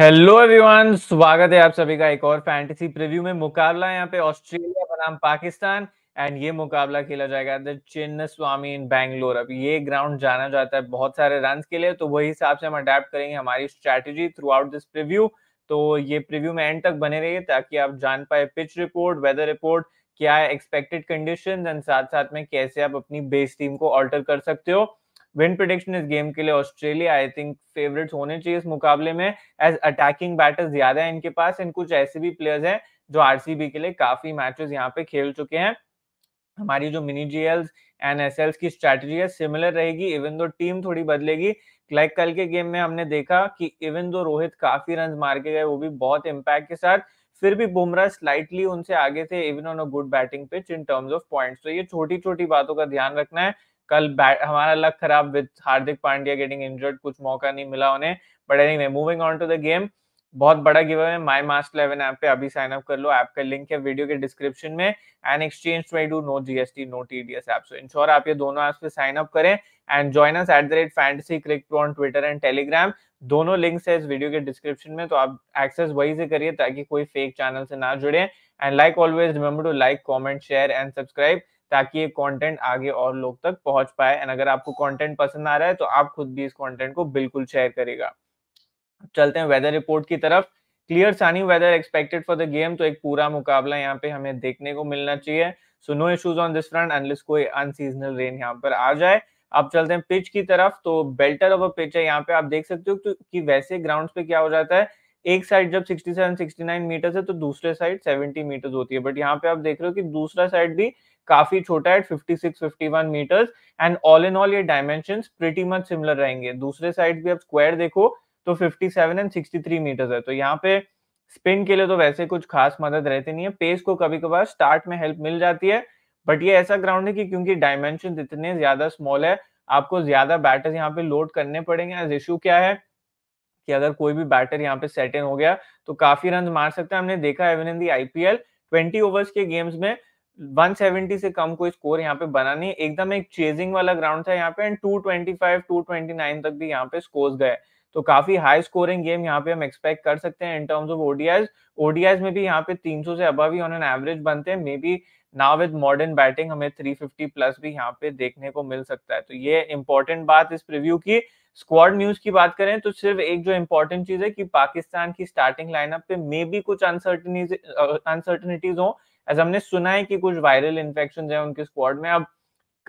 Hello everyone स्वागत है आप सभी का एक और फैंटेसी प्रीव्यू में मुकाबला यहाँ पे ऑस्ट्रेलिया बनाम पाकिस्तान एंड ये मुकाबला खेला जाएगा द चिन्न स्वामी इन बैंगलोर अब ये ग्राउंड जाना जाता है बहुत सारे रन के लिए तो वही हिसाब से हम अडेप्ट करेंगे हमारी strategy throughout this preview तो ये प्रिव्यू में एंड तक बने रहिए ताकि आप जान पाए पिच रिपोर्ट वेदर रिपोर्ट क्या है एक्सपेक्टेड कंडीशन एंड साथ साथ में कैसे आप अपनी बेस टीम को ऑल्टर कर सकते हो विन प्रोडिक्शन इस गेम के लिए ऑस्ट्रेलिया आई थिंक फेवरेट्स होने चाहिए इस मुकाबले में एज अटैकिंग बैटर्स ज्यादा है इनके पास इन कुछ ऐसे भी प्लेयर्स हैं जो आरसीबी के लिए काफी मैचेस यहाँ पे खेल चुके हैं हमारी जो mini GLs and SLs की स्ट्रैटेजी है सिमिलर रहेगी इवन दो टीम थोड़ी बदलेगी लाइक कल के गेम में हमने देखा कि इवन दो रोहित काफी रन मार के गए वो भी बहुत इम्पैक्ट के साथ फिर भी बुमराह स्लाइटली उनसे आगे थे even on a good batting pitch in terms of points तो ये छोटी छोटी बातों का ध्यान रखना है कल बैट हमारा लक खराब with Hardik Pandya getting injured कुछ मौका नहीं मिला उन्हें but anyway moving on to the game बहुत बड़ा गिव है माई मास्ट इलेवन ऐप पे अभी साइन अप कर लो ऐप का लिंक है वीडियो के डिस्क्रिप्शन में and exchange twenty two no GST no TDS app so ensure आप ये दोनों ऐप पे साइन अप करें and join us at the rate fantasy cric on Twitter and Telegram दोनों लिंक्स है इस वीडियो के डिस्क्रिप्शन में तो आप एक्सेस वही से करिए ताकि कोई फेक चैनल से ना जुड़े and like always remember to like comment share and subscribe ताकि ये कंटेंट आगे और लोग तक पहुंच पाए एंड अगर आपको कंटेंट पसंद आ रहा है तो आप खुद भी इस कंटेंट को बिल्कुल शेयर करेगा चलते हैं वेदर रिपोर्ट की तरफ clear sunny weather expected for the game तो एक पूरा मुकाबला यहाँ पे हमें देखने को मिलना चाहिए so no issues on this front unless कोई अनसीजनल रेन यहाँ पर आ जाए अब चलते हैं पिच की तरफ तो बेल्टर ऑफ अ पिच है यहाँ पे आप देख सकते हो कि वैसे ग्राउंड पे क्या हो जाता है एक साइड जब 67 69 मीटर है तो दूसरे साइड 70 मीटर होती है बट यहाँ पे आप देख रहे हो कि दूसरा साइड भी काफी छोटा है 56 51 meters and all in all ये डायमेंशन प्रिटी मच सिमिलर रहेंगे दूसरे साइड भी आप स्क्वायर देखो तो 57 एंड 63 मीटर्स है तो यहाँ पे स्पिन के लिए तो वैसे कुछ खास मदद रहती नहीं है पेस को कभी कभार स्टार्ट में हेल्प मिल जाती है बट ये ऐसा ग्राउंड है कि क्योंकि डायमेंशन इतने ज्यादा स्मॉल है आपको ज्यादा बैटर्स यहाँ पे लोड करने पड़ेंगे एज इशू क्या है कि अगर कोई भी बैटर यहाँ पे सेट इन हो गया तो काफी रन मार सकते हैं हमने देखा even in the IPL twenty overs के गेम्स में 170 से कम कोई स्कोर यहाँ पे बना नहीं एकदम एक चेजिंग वाला ग्राउंड था यहाँ पे एंड 225 229 तक भी यहाँ पे स्कोर्स गए तो काफी हाई स्कोरिंग गेम यहाँ पे हम एक्सपेक्ट कर सकते हैं in terms of ODIs ODIs में भी यहाँ पे 300 से अबव ही ऑन एन एवरेज बनते हैं may be now with modern batting हमें 350 प्लस भी यहाँ पे देखने को मिल सकता है तो ये इंपॉर्टेंट बात इस प्रिव्यू की स्क्वाड न्यूज की बात करें तो सिर्फ एक जो इम्पोर्टेंट चीज है कि पाकिस्तान की स्टार्टिंग लाइनअप पे मे भी कुछ अनसर्टनिटीज हो एज हमने सुना है कि कुछ वायरल इन्फेक्शन है उनके स्क्वाड में अब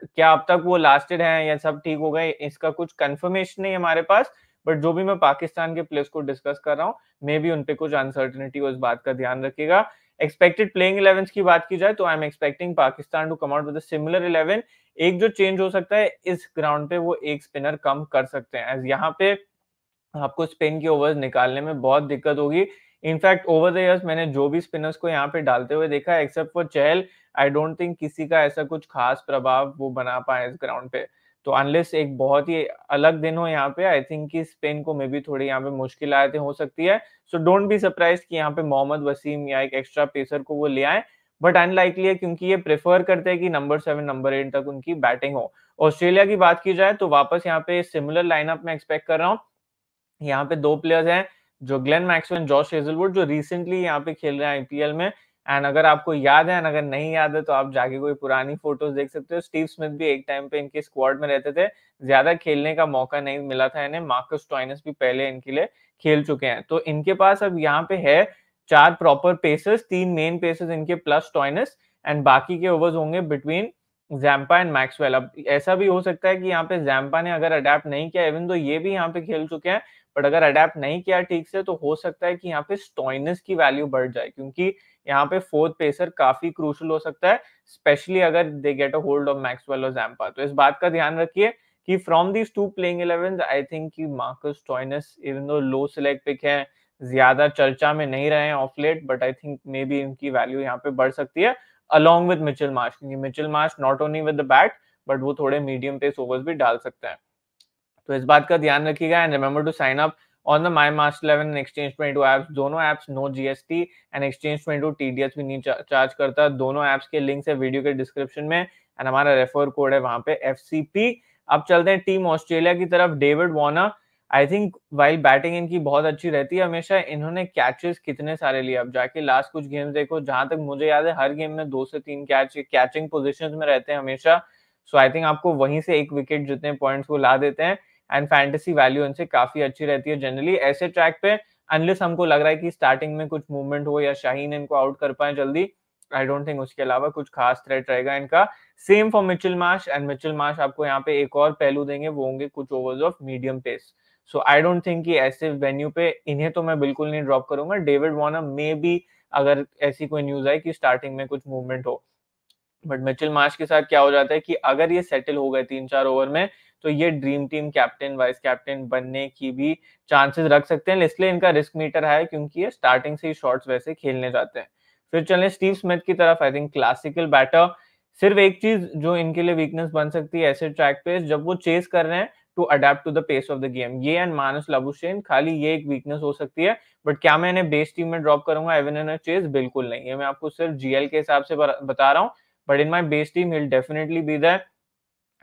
क्या अब तक वो लास्टेड है या सब ठीक हो गए इसका कुछ कंफर्मेशन नहीं हमारे पास बट जो भी मैं पाकिस्तान के प्लेयर्स को डिस्कस कर रहा हूँ मे भी उनपे कुछ अनसर्टनिटी हो इस बात का ध्यान रखिएगा एक्सपेक्टेड प्लेइंग इलेवन की बात की जाए तो I am expecting Pakistan to come out with similar eleven एक जो चेंज हो सकता है इस ग्राउंड पे वो एक स्पिनर कम कर सकते हैं एज यहाँ पे आपको स्पिन के ओवर्स निकालने में बहुत दिक्कत होगी इनफैक्ट ओवर द इयर्स मैंने जो भी स्पिनर्स को यहाँ पे डालते हुए देखा except for Chahal I don't think किसी का ऐसा कुछ खास प्रभाव वो बना पाए इस ग्राउंड पे तो अनलेस एक बहुत ही अलग दिन हो यहाँ पे आई थिंक कि स्पेन को मे भी थोड़ी यहाँ पे मुश्किल आयतें हो सकती है सो डोंट बी सरप्राइज कि यहाँ पे मोहम्मद वसीम या एक एक्स्ट्रा पेसर को वो ले आए बट अनलाइकली है क्योंकि ये प्रेफर करते हैं कि नंबर सेवन नंबर एट तक उनकी बैटिंग हो ऑस्ट्रेलिया की बात की जाए तो वापस यहाँ पे सिमिलर लाइनअप में एक्सपेक्ट कर रहा हूँ यहाँ पे दो प्लेयर्स हैं जो ग्लेन मैक्सवेल जॉर्ज हेजलवुड जो रिसेंटली यहाँ पे खेल रहे हैं आईपीएल में एंड अगर आपको याद है अगर नहीं याद है तो आप जाके कोई पुरानी फोटोज देख सकते हो स्टीव स्मिथ भी एक टाइम पे इनके स्क्वाड में रहते थे ज्यादा खेलने का मौका नहीं मिला था इन्हें मार्कस टॉइनस भी पहले इनके लिए खेल चुके हैं तो इनके पास अब यहाँ पे है चार प्रॉपर पेसर्स तीन मेन पेसर्स इनके प्लस टॉइनस एंड बाकी के ओवर्स होंगे बिटवीन जैम्पा एंड मैक्सवेल अब ऐसा भी हो सकता है कि यहाँ पे जैम्पा ने अगर अडेप्ट नहीं किया इवन तो ये भी यहाँ पे खेल चुके हैं बट अगर अडेप्ट नहीं किया ठीक से तो हो सकता है कि यहाँ पे स्टॉइनस की वैल्यू बढ़ जाए क्योंकि यहाँ पे फोर्थ पेसर काफी क्रूशल हो सकता है स्पेशली अगर they get a hold of Maxwell और जैम्पा तो इस बात का ध्यान रखिए कि from these two playing eleven I think कि Marcus Stoinis even though low select pick है ज्यादा चर्चा में नहीं रहे हैं of late but I think may be इनकी वैल्यू यहाँ पे बढ़ सकती है अलॉन्ग विद मिचिल मार्श क्योंकि Mitchell Marsh not only with the bat but वो थोड़े मीडियम पेस ओवर्स भी डाल सकते हैं तो इस बात का ध्यान रखिएगा and remember to sign up on the my master 11 and exchange 22 apps दोनों and exchange gst to T D S भी नहीं चार्ज करता दोनों एप्स के लिंक है वीडियो के डिस्क्रिप्शन में एंड हमारा रेफर कोड है वहां पे पी अब चलते हैं टीम ऑस्ट्रेलिया की तरफ David Warner I think while batting इनकी बहुत अच्छी रहती है हमेशा इन्होंने कैचेस कितने सारे लिए अब जाके लास्ट कुछ गेम्स देखो जहां तक मुझे याद है हर गेम में दो से तीन कैच कैचिंग पोजिशन में रहते हैं हमेशा सो आई थिंक आपको वहीं से एक विकेट जितने पॉइंट्स वो ला देते हैं एंड फैंटेसी वैल्यू इनसे काफी अच्छी रहती है जनरली ऐसे ट्रैक पे अनलेस हमको लग रहा है कि स्टार्टिंग में कुछ मूवमेंट हो या शाहीन इनको आउट कर पाए जल्दी आई डोंट थिंक उसके अलावा कुछ खास थ्रेट रहेगा इनका same for Mitchell Marsh and Mitchell Marsh आपको यहाँ पे एक और पहलू देंगे वो होंगे कुछ overs of medium pace so I don't think कि ऐसे वेन्यू पे इन्हें तो मैं बिल्कुल नहीं ड्रॉप करूंगा डेविड वॉर्नर मे बी अगर ऐसी कोई न्यूज आई कि स्टार्टिंग में कुछ मूवमेंट हो बट मिचिल मार्च के साथ क्या हो जाता है कि अगर ये सेटल हो गए तीन चार ओवर में तो ये dream team captain vice captain बनने की भी चांसेस रख सकते हैं इसलिए इनका रिस्क मीटर है क्योंकि ये स्टार्टिंग से ही शॉट्स वैसे खेलने जाते हैं फिर चलें स्टीव स्मिथ की तरफ आई थिंक क्लासिकल बैटर सिर्फ एक चीज जो इनके लिए वीकनेस बन सकती है ऐसे ट्रैक पे जब वो चेस कर रहे हैं to adapt to the pace of the game ये एंड मानस लबुशेन खाली ये एक वीकनेस हो सकती है बट क्या मैं इन्हें बेस टीम में ड्रॉप करूंगा एवन एन चेस बिल्कुल नहीं है मैं आपको सिर्फ जीएल के हिसाब से बता रहा हूँ but in my best team he'll definitely be that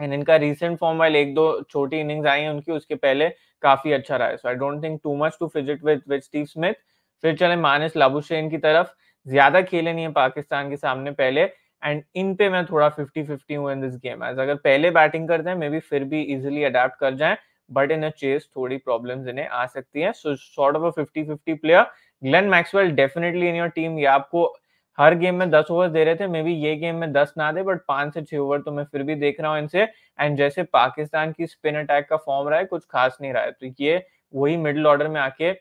and इनका रिसेंट फॉर्म वाइल एक दो छोटी इनिंग्स आई हैं उनकी उसके पहले काफी अच्छा रहा है so I don't think too much to fidget with with Steve Smith फिर चले मानस लाबुशेन की तरफ ज्यादा खेले नहीं है पाकिस्तान के सामने पहले एंड इन पे मैं थोड़ा फिफ्टी फिफ्टी हूँ इन दिस गेम एज अगर पहले बैटिंग करते हैं मे बी फिर भी इजिली अडेप्ट कर जाए बट इन अ चेस थोड़ी प्रॉब्लम इन्हें आ सकती है so sort of a fifty fifty player Glenn Maxwell definitely in your team ये आपको हर गेम में दस ओवर दे रहे थे मे बी ये गेम में दस ना दे बट पांच से छह ओवर तो मैं फिर भी देख रहा हूँ इनसे एंड जैसे पाकिस्तान की स्पिन अटैक का फॉर्म रहा है कुछ खास नहीं रहा है तो ये वही मिडिल ऑर्डर में आके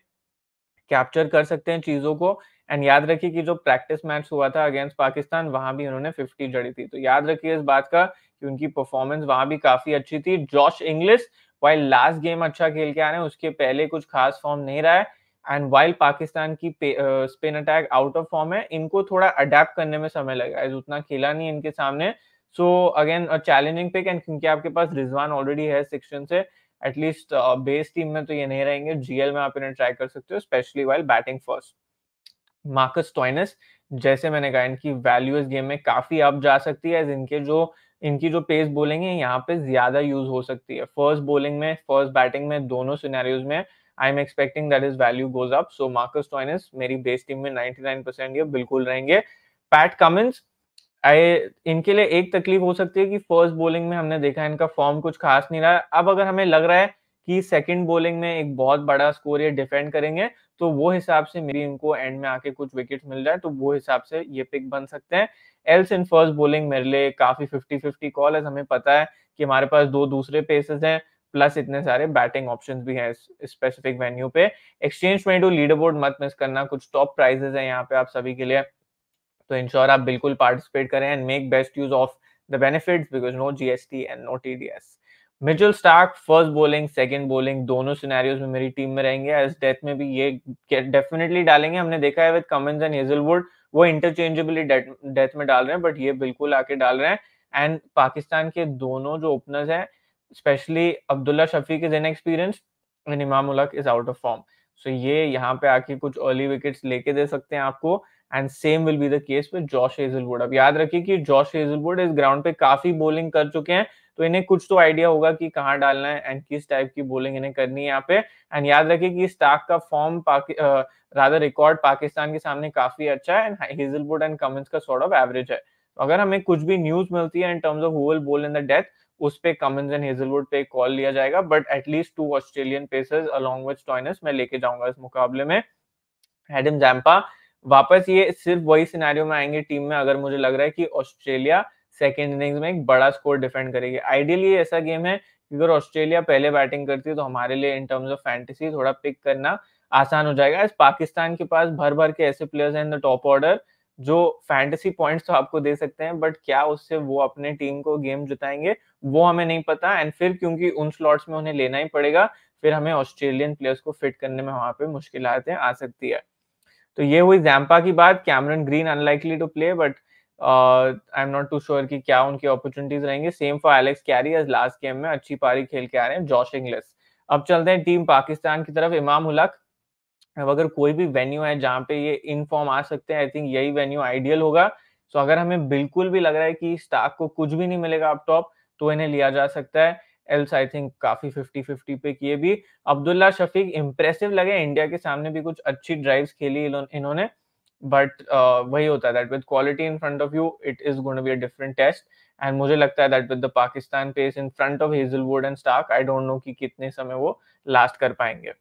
कैप्चर कर सकते हैं चीजों को एंड याद रखिए कि जो प्रैक्टिस मैच हुआ था अगेंस्ट पाकिस्तान वहां भी उन्होंने 50 जड़ी थी तो याद रखिए इस बात का कि उनकी परफॉर्मेंस वहां भी काफी अच्छी थी Josh Inglis while last game अच्छा खेल के आ रहे हैं उसके पहले कुछ खास फॉर्म नहीं रहा है एंड वाइल्ड पाकिस्तान की spin attack out of form है इनको थोड़ा अडेप्ट करने में समय लगा है उतना खेला नहीं इनके सामने so again challenging pick and क्योंकि आपके पास रिजवान ऑलरेडी है सिक्शन से एटलीस्ट बेस टीम में तो ये नहीं रहेंगे जीएल में आप इन्हें ट्राई कर सकते हो specially while batting first Marcus Stoinis जैसे मैंने कहा इनकी वैल्यू इस गेम में काफी अप जा सकती है इनके जो इनकी जो पेस बोलिंग है यहाँ पे ज्यादा यूज हो सकती है फर्स्ट बोलिंग में फर्स्ट बैटिंग में दोनों सिनेरियोज में I am expecting that is value goes up so Marcus Stoinis मेरी बेस टीम में 99 परसेंट ये बिल्कुल रहेंगे पैट कमिंस आई इनके लिए एक तकलीफ हो सकती है कि फर्स्ट बॉलिंग में हमने देखा इनका फॉर्म कुछ खास नहीं रहा अब अगर हमें लग रहा है कि सेकंड बॉलिंग में एक बहुत बड़ा स्कोर ये डिफेंड करेंगे तो वो हिसाब से मेरी इनको एंड में आके कुछ विकेट्स मिल जाए तो वो हिसाब से ये पिक बन सकते हैं एल्स इन फर्स्ट बॉलिंग मेरे लिए काफी फिफ्टी फिफ्टी कॉल है हमें पता है कि हमारे पास दो दूसरे पेसेस हैं प्लस इतने सारे बैटिंग ऑप्शन भी हैं स्पेसिफिक वेन्यू पे exchange twenty two leaderboard मत मिस करना कुछ टॉप प्राइजेस हैं यहाँ पे आप सभी के लिए तो इंश्योर आप बिल्कुल पार्टिसिपेट करें and make best use of the benefits because no T and no S Mitchell Starc first bowling second bowling दोनों सिनेरियोज में मेरी टीम में रहेंगे एज डेथ में भी ये डेफिनेटली डालेंगे हमने देखा है विद कमिंस एंड हेजलवुड वो इंटरचेंजेबली डेथ में डाल रहे हैं बट ये बिल्कुल आके डाल रहे हैं एंड पाकिस्तान के दोनों जो ओपनर्स हैं specially Abdullah Shafique is experience and Imam ul-Haq is out of form so ये यहाँ पे आके कुछ अर्ली विकेट्स लेके दे सकते हैं आपको and same will be the case with Josh Hazlewood अब याद रखिए कि जॉश हेजलवुड इस ग्राउंड पे काफी बोलिंग कर चुके हैं तो इन्हें कुछ तो आइडिया होगा कि कहाँ डालना है एंड किस टाइप की बोलिंग इन्हें करनी है यहाँ पे एंड याद रखिए कि स्टाक का फॉर्म राधर रिकॉर्ड पाकिस्तान के सामने काफी अच्छा है एंड हेजलवुड एंड कमिंस का सॉर्ट ऑफ एवरेज है तो अगर हमें कुछ भी न्यूज मिलती है in terms of who will bowl in the death उस पे कमिंस एंड हेजलवुड पे कॉल लिया जाएगा but at least two Australian pacers along with Stoinis मैं लेके जाऊंगा इस मुकाबले में एडम जैम्पा वापस ये सिर्फ वही सिनेरियो में आएंगे टीम में अगर मुझे लग रहा है कि ऑस्ट्रेलिया सेकेंड इनिंग्स में एक बड़ा स्कोर डिफेंड करेगी आइडियली ऐसा गेम है कि अगर ऑस्ट्रेलिया पहले बैटिंग करती है तो हमारे लिए इन टर्म्स ऑफ फैंटेसी थोड़ा पिक करना आसान हो जाएगा इस पाकिस्तान के पास भर भर के ऐसे प्लेयर्स हैं इन द टॉप ऑर्डर जो फैंटेसी पॉइंट्स तो आपको दे सकते हैं बट क्या उससे वो अपने टीम को गेम जिताएंगे वो हमें नहीं पता एंड फिर क्योंकि उन स्लॉट्स में उन्हें लेना ही पड़ेगा फिर हमें ऑस्ट्रेलियन प्लेयर्स को फिट करने में वहां पे मुश्किल आ सकती है तो ये हुई जैम्पा की बात Cameron Green unlikely to play but I am not too sure कि क्या उनकी अपॉर्चुनिटीज रहेंगे same for Alex Carey as last game में अच्छी पारी खेल के आ रहे हैं जॉश इंग्लिस अब चलते हैं टीम पाकिस्तान की तरफ इमाम हुलक अब अगर कोई भी वेन्यू है जहाँ पे ये इन फॉर्म आ सकते हैं आई थिंक यही वेन्यू आइडियल होगा सो अगर हमें बिल्कुल भी लग रहा है कि स्टाक को कुछ भी नहीं मिलेगा अप टॉप तो इन्हें लिया जा सकता है एल्स आई थिंक काफी 50 50 पे किए भी अब्दुल्ला शफीक इंप्रेसिव लगे इंडिया के सामने भी कुछ अच्छी ड्राइव्स खेली इन्होंने बट uh, वही होता है that with quality in front of you it is going to be a different test and मुझे लगता है that with the Pakistan pace in front of Hazlewood and Starc I don't know कि कितने समय वो लास्ट कर पाएंगे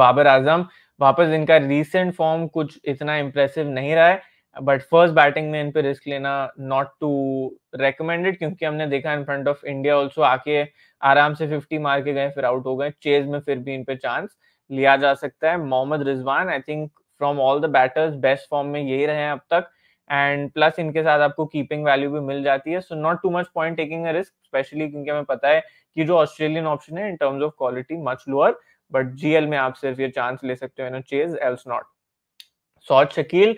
बाबर आजम वापस इनका रिसेंट फॉर्म कुछ इतना इम्प्रेसिव नहीं रहा है बट फर्स्ट बैटिंग में इन पे रिस्क लेना नॉट टू रेकमेंडेड क्योंकि हमने देखा in front of India also आके आराम से 50 मार के गए फिर आउट हो गए चेज में फिर भी इन पे चांस लिया जा सकता है Mohammad Rizwan I think from all the batters best form में यही रहे हैं अब तक एंड प्लस इनके साथ आपको कीपिंग वैल्यू भी मिल जाती है so not too much point taking a risk specially क्योंकि हमें पता है कि जो ऑस्ट्रेलियन ऑप्शन है in terms of quality much lower but GL में आप सिर्फ ये चांस ले सकते हो no chase else not Saud Shakeel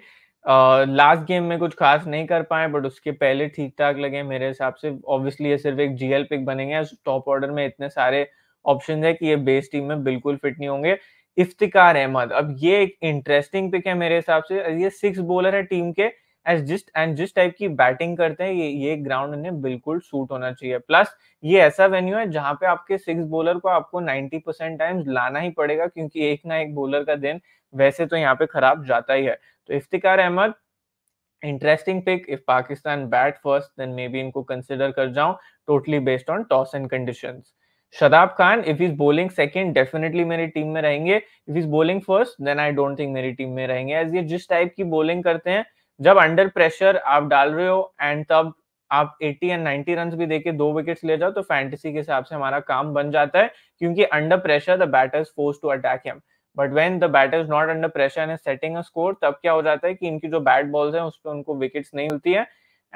last uh, game में कुछ खास नहीं कर पाए बट उसके पहले ठीक ठाक लगे मेरे हिसाब से ऑब्वियसली ये सिर्फ एक जीएल पिक बनेंगे टॉप ऑर्डर में इतने सारे ऑप्शन है कि ये बेस टीम में बिल्कुल फिट नहीं होंगे इफ्तिकार अहमद अब ये एक इंटरेस्टिंग पिक है मेरे हिसाब से ये सिक्स बॉलर है टीम के एज जिस एंड जिस टाइप की बैटिंग करते हैं ये ये ग्राउंड इन्हें बिल्कुल सूट होना चाहिए प्लस ये ऐसा वेन्यू है जहां पे आपके सिक्स बॉलर को आपको 90 परसेंट टाइम्स लाना ही पड़ेगा क्योंकि एक ना एक बॉलर का दिन वैसे तो यहाँ पे खराब जाता ही है तो Iftikhar Ahmed interesting pick if Pakistan bat first then may be इनको कंसिडर कर जाऊं totally based on toss and condition Shadab Khan if is bowling second definitely मेरी टीम में रहेंगे if is bowling first then I don't think मेरी टीम में रहेंगे एज ये जिस टाइप की बोलिंग करते हैं जब अंडर प्रेशर आप डाल रहे हो एंड तब आप 80 एंड 90 रन भी देके दो विकेट्स ले जाओ तो फैंटेसी के हिसाब से हमारा काम बन जाता है क्योंकि under pressure the batter is force to attack him but when the batter is not under pressure and setting a score तब क्या हो जाता है कि इनकी जो बैट बॉल्स हैं उस पर उनको विकेट्स नहीं मिलती है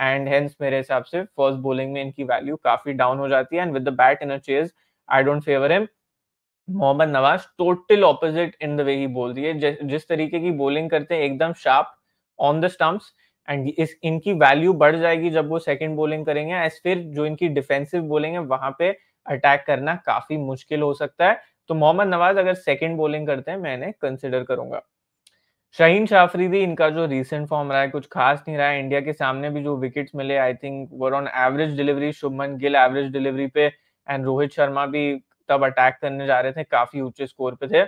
एंड हेंस मेरे हिसाब से फर्स्ट बॉलिंग में इनकी वैल्यू काफी डाउन हो जाती है and with the bat in a chase I don't favour him Mohammad Nawaz total opposite in the way he bowl दिए जिस तरीके की बॉलिंग करते हैं एकदम sharp on the stumps and इस इनकी वैल्यू बढ़ जाएगी जब वो सेकंड बोलिंग करेंगे एस फिर जो इनकी डिफेंसिव बोलिंग है वहां पे अटैक करना काफी मुश्किल हो सकता है तो मोहम्मद नवाज अगर सेकंड बोलिंग करते हैं मैंने कंसिडर करूंगा शहीन शाफरीदी इनका जो रिसेंट फॉर्म रहा है कुछ खास नहीं रहा है इंडिया के सामने भी जो विकेट्स मिले I think were on average delivery Shubman Gill average delivery पे एंड रोहित शर्मा भी तब अटैक करने जा रहे थे काफी ऊंचे स्कोर पे थे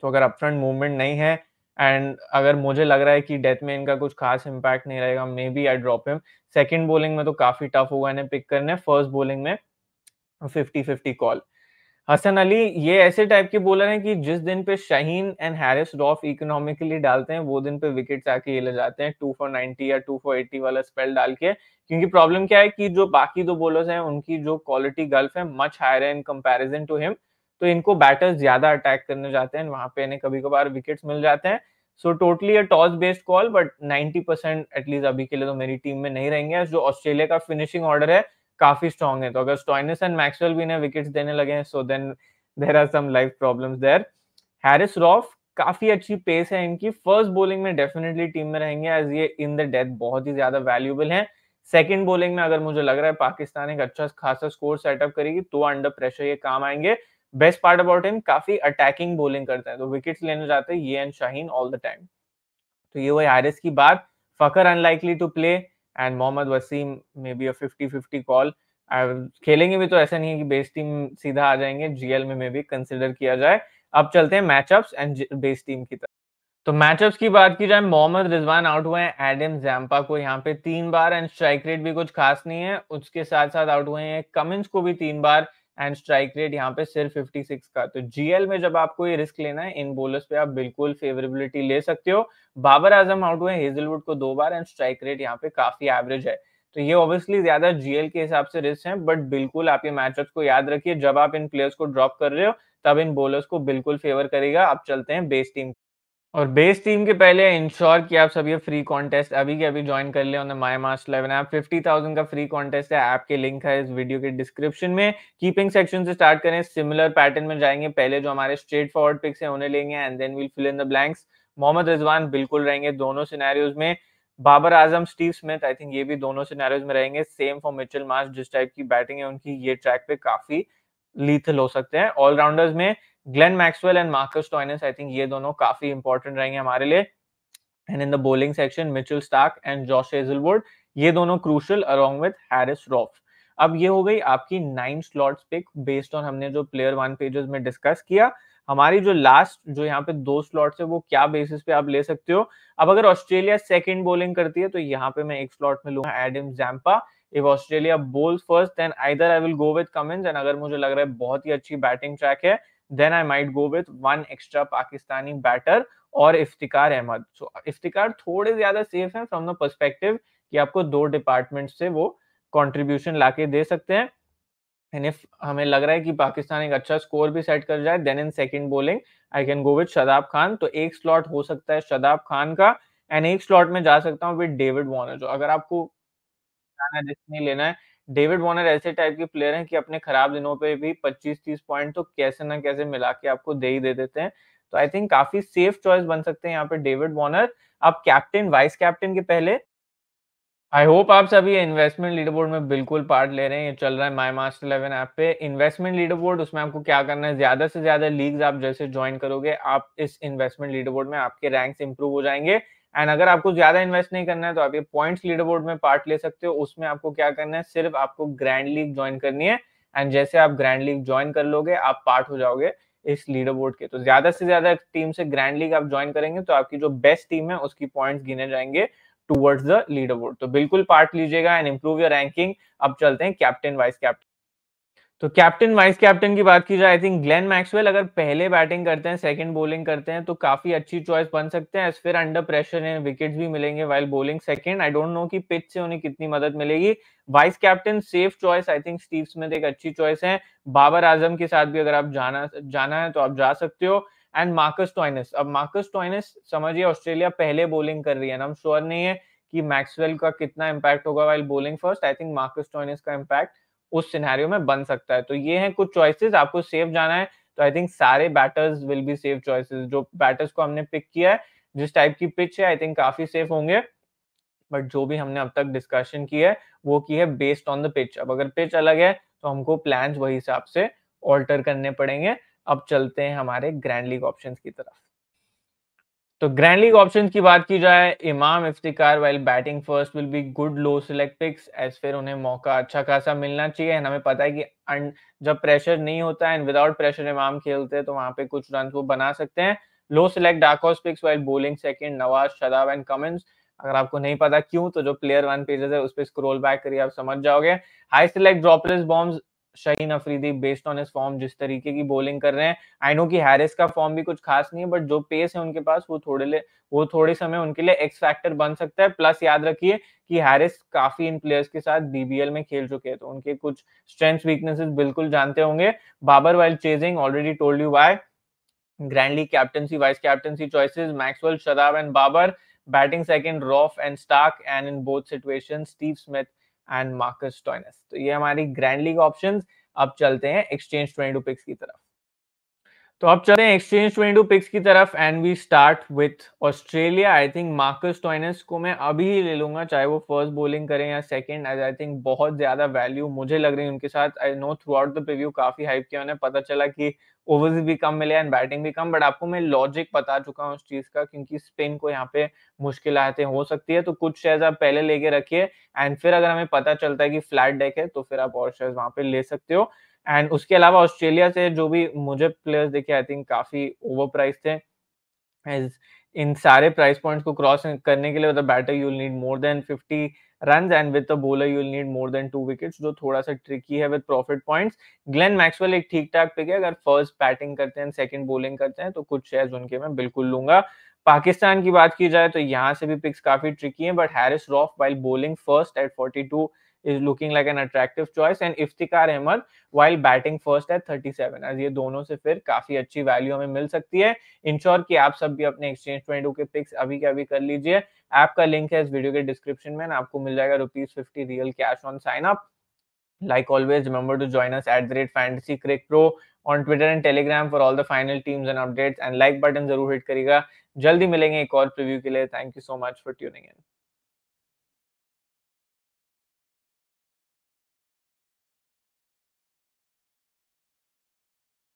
तो अगर अपफ्रंट मूवमेंट नहीं है एंड अगर मुझे लग रहा है कि डेथ में इनका कुछ खास इम्पैक्ट नहीं रहेगा may be I drop him second bowling में तो काफी टफ होगा इन्हें पिक करने फर्स्ट बोलिंग में fifty fifty call Hasan Ali ये ऐसे टाइप के बोलर हैं कि जिस दिन पे शाहीन एंड हैरिस रॉफ इकोनॉमिकली डालते हैं वो दिन पे विकेट आके ये ले जाते हैं टू फॉर नाइनटी या टू फॉर एट्टी वाला स्पेल डाल के क्योंकि प्रॉब्लम क्या है कि जो बाकी दो बोलर्स हैं उनकी जो क्वालिटी गल्फ है मच हायर है इन कंपेरिजन टू हिम तो इनको बैटर्स ज्यादा अटैक करने जाते हैं वहां पे इन्हें कभी कभार विकेट्स मिल जाते हैं so totally a toss based call but 90 percent at least अभी के लिए तो मेरी टीम में नहीं रहेंगे जो ऑस्ट्रेलिया का फिनिशिंग ऑर्डर है काफी स्ट्रॉन्ग है तो अगर स्टॉइनस एंड मैक्सवेल भी इन्हें विकेट देने लगे हैं so then there are some life problem there Haris Rauf काफी अच्छी पेस है इनकी फर्स्ट बोलिंग में डेफिनेटली टीम में रहेंगे एज ये इन द डेथ बहुत ही ज्यादा वैल्यूबल है सेकेंड बोलिंग में अगर मुझे लग रहा है पाकिस्तान एक अच्छा खासा स्कोर सेटअप करेगी तो अंडर प्रेशर ये काम आएंगे बेस्ट पार्ट अबाउट हिम काफी अटैकिंग बोलिंग करते हैं तो विकेट्स लेने जाते हैं ये and Shaheen all the time तो ये वही हारिस की बात Fakhar unlikely to play and Mohammad Wasim may be fifty fifty call खेलेंगे भी तो ऐसा नहीं है कि बेस टीम सीधा आ जाएंगे जीएल में मे भी कंसिडर किया जाए अब चलते हैं मैचअप्स एंड बेस टीम की तरफ तो मैचअप्स की बात की जाए मोहम्मद रिजवान आउट हुए हैं एडम जैम्पा को यहाँ पे तीन बार एंड स्ट्राइक रेट भी कुछ खास नहीं है उसके साथ साथ आउट हुए हैं कमिंस को भी तीन बार एंड स्ट्राइक रेट यहाँ पे सिर्फ 56 का तो जीएल में जब आपको ये रिस्क लेना है इन बोलर्स पे आप बिल्कुल फेवरेबिलिटी ले सकते हो बाबर आजम आउट हुए हेजलवुड को दो बार एंड स्ट्राइक रेट यहाँ पे काफी एवरेज है तो ये ऑब्वियसली ज्यादा जीएल के हिसाब से रिस्क है बट बिल्कुल आप ये मैचअप को याद रखिए जब आप इन प्लेयर्स को ड्रॉप कर रहे हो तब इन बोलर्स को बिल्कुल फेवर करेगा आप चलते हैं बेस्ट टीम और बेस टीम के पहले इंश्योर कि आप सभी फ्री कॉन्टेस्ट अभी के अभी ज्वाइन कर ले on the mast eleven app fifty thousand का फ्री कॉन्टेस्ट है ऐप के लिंक है इस वीडियो के डिस्क्रिप्शन में कीपिंग सेक्शन से स्टार्ट करें सिमिलर पैटर्न में जाएंगे पहले जो हमारे स्ट्रेट फॉरवर्ड पिक्स है उन्हें लेंगे and then will fill in the blanks Mohammad Rizwan बिल्कुल रहेंगे दोनों सिनेरियोज में Babar Azam Steve Smith I think ये भी दोनों सिनेरियोज में रहेंगे सेम फॉर मिचल मार्च जिस टाइप की बैटिंग है उनकी ये ट्रैक पे काफी लीथल हो सकते हैं ऑलराउंडर्स में Glenn Maxwell and Marcus Stoinis I think ये दोनों काफी इंपॉर्टेंट रहेंगे हमारे लिए and in the bowling section Mitchell Starc and Josh Hazlewood ये दोनों crucial along with Haris Rauf अब ये हो गई आपकी nine slots pick based on हमने जो प्लेयर वन पेजेस में डिस्कस किया हमारी जो लास्ट जो यहाँ पे दो स्लॉट है वो क्या बेसिस पे आप ले सकते हो अब अगर ऑस्ट्रेलिया सेकंड बॉलिंग करती है तो यहाँ पे मैं एक स्लॉट में लूंगा Adam Zampa if Australia bowls first then I will go with Cummins and अगर मुझे लग रहा है बहुत ही अच्छी बैटिंग ट्रैक है then I might go with one extra Pakistani batter or Iftikhar Ahmed. So Iftikhar थोड़े ज्यादा safe हैं from the perspective कि आपको दो departments से वो कंट्रीब्यूशन लाके दे सकते हैं And if हमें लग रहा है कि पाकिस्तान एक अच्छा स्कोर भी सेट कर जाए then in second bowling I can go with Shadab Khan तो एक स्लॉट हो सकता है शदाब खान का एंड एक स्लॉट में जा सकता हूँ विद डेविड वॉर्नर जो अगर आपको रिस्क नहीं लेना है डेविड वॉर्नर ऐसे टाइप के प्लेयर हैं कि अपने खराब दिनों पे भी 25-30 पॉइंट तो कैसे ना कैसे मिला के आपको दे ही दे देते हैं तो आई थिंक काफी सेफ चॉइस बन सकते हैं यहाँ पे डेविड वॉर्नर आप कैप्टन वाइस कैप्टन के पहले आई होप आप सभी इन्वेस्टमेंट लीडर बोर्ड में बिल्कुल पार्ट ले रहे हैं ये चल रहा है माई मास्टर इलेवन ऐप पे इन्वेस्टमेंट लीडर बोर्ड उसमें आपको क्या करना है ज्यादा से ज्यादा लीग्स आप जैसे ज्वाइन करोगे आप इस इन्वेस्टमेंट लीडर बोर्ड में आपके रैंक्स इंप्रूव हो जाएंगे एंड अगर आपको ज्यादा इन्वेस्ट नहीं करना है तो आप ये पॉइंट्स लीडर बोर्ड में पार्ट ले सकते हो उसमें आपको क्या करना है सिर्फ आपको ग्रैंड लीग ज्वाइन करनी है एंड जैसे आप ग्रैंड लीग ज्वाइन कर लोगे आप पार्ट हो जाओगे इस लीडर बोर्ड के तो ज्यादा से ज्यादा टीम से ग्रैंड लीग आप ज्वाइन करेंगे तो आपकी जो बेस्ट टीम है उसकी पॉइंट्स गिने जाएंगे टूवर्ड्स द लीडर बोर्ड तो बिल्कुल पार्ट लीजिएगा एंड इम्प्रूव योर रैंकिंग अब चलते हैं कैप्टन वाइस कैप्टन तो कैप्टन वाइस कैप्टन की बात की जाए आई थिंक ग्लेन मैक्सवेल अगर पहले बैटिंग करते हैं सेकंड बोलिंग करते हैं तो काफी अच्छी चॉइस बन सकते हैं फिर अंडर प्रेशर है विकेट्स भी मिलेंगे while bowling second I don't know कि पिच से उन्हें कितनी मदद मिलेगी vice captain safe choice I think Steve Smith एक अच्छी चॉइस है बाबर आजम के साथ भी अगर आप जाना जाना है तो आप जा सकते हो एंड मार्कस टॉइनस अब मार्कस टॉइनस समझिए ऑस्ट्रेलिया पहले बॉलिंग कर रही है नाम श्योर नहीं है कि मैक्सवेल का कितना इम्पैक्ट होगा while bowling first I think Marcus Stoinis का इम्पैक्ट उस सिनेरियो में बन सकता है तो ये है कुछ चॉइसेस आपको सेफ जाना है तो आई थिंक सारे batters will be safe choices जो बैटर्स को हमने पिक किया है जिस टाइप की पिच है आई थिंक काफी सेफ होंगे बट जो भी हमने अब तक डिस्कशन की है वो की है बेस्ड ऑन द पिच अब अगर पिच अलग है तो हमको प्लान वही हिसाब से ऑल्टर करने पड़ेंगे अब चलते हैं हमारे ग्रैंड लीग ऑप्शन की तरफ तो ग्रैंड लीग ऑप्शन की बात की जाए Imam Iftikhar while batting first will be good low select picks as फिर उन्हें मौका अच्छा खासा मिलना चाहिए एंड हमें पता है कि जब प्रेशर नहीं होता है एंड विदाउट प्रेशर इमाम खेलते हैं तो वहां पे कुछ रन वो बना सकते हैं low select dark picks while bowling second Nawaz Shadab and Cummins अगर आपको नहीं पता क्यों तो जो प्लेयर वन पेजेस है उस पर स्क्रोल बैक करिए आप समझ जाओगे high select dropless bomb Shaheen Afridi based on इस फॉर्म जिस तरीके की बॉलिंग कर रहे हैं आई नो कि हैरिस का फॉर्म भी कुछ खास नहीं है बट जो पेस है उनके पास वो थोड़े ले वो थोड़े समय उनके लिए एक्स फैक्टर बन सकता है प्लस याद रखिए कि हैरिस काफी इन प्लेयर्स के साथ बीबीएल में खेल चुके हैं तो उनके कुछ स्ट्रेंथ वीकनेसेस बिल्कुल जानते होंगे Babar while chasing already told you why grandly captaincy vice captaincy choices Maxwell Shadab and Babar batting second Rauf and Starc and in both situations Steve Smith and Marcus Stoinis तो ये हमारी ग्रैंड लीग ऑप्शन अब चलते हैं exchange twenty to pics की तरफ तो अब हैं एक्सचेंज 22 पिक्स की तरफ and we start with Australia I think Marcus Stoinis को मैं अभी ही ले लूंगा चाहे वो फर्स्ट बॉलिंग करें या सेकंड एज आई थिंक बहुत ज्यादा वैल्यू मुझे लग रही है उनके साथ I know throughout the preview काफी हाइप किया उन्हें पता चला कि ओवर्स भी कम मिले एंड बैटिंग भी कम बट आपको मैं लॉजिक बता चुका हूँ उस चीज का क्योंकि स्पिन को यहाँ पे मुश्किल आते हो सकती है तो कुछ शेयर आप पहले लेके रखिए एंड फिर अगर हमें पता चलता है कि फ्लैट डेक है तो फिर आप और शेयर वहां पे ले सकते हो एंड उसके अलावा ऑस्ट्रेलिया से जो भी मुझे प्लेयर्स देखे आई थिंक काफी ओवर प्राइस थे एज इन सारे प्राइस पॉइंट्स को क्रॉस करने के लिए batter you need more than 50 run and with bowler you need more than two wickets जो थोड़ा सा ट्रिकी है with profit points Glenn Maxwell एक ठीक ठाक पिक है अगर फर्स्ट बैटिंग करते हैं सेकंड बॉलिंग करते हैं तो कुछ शेयर्स उनके मैं बिल्कुल लूंगा पाकिस्तान की बात की जाए तो यहाँ से भी पिक्स काफी ट्रिकी है but Haris Rauf while bowling first at forty two is looking like an attractive choice and iftikhar ahmed while batting first at 37 as ye dono se fir kafi achhi value hame mil sakti hai ensure ki aap sab bhi apne exchange 22 ke picks abhi ke abhi kar lijiye app ka link hai is video ke description mein aapko mil jayega rupees 50 real cash on sign up like always remember to join us at the rate fantasy crick pro on twitter and telegram for all the final teams and updates and like button zarur hit karega jaldi milenge ek aur preview ke liye thank you so much for tuning in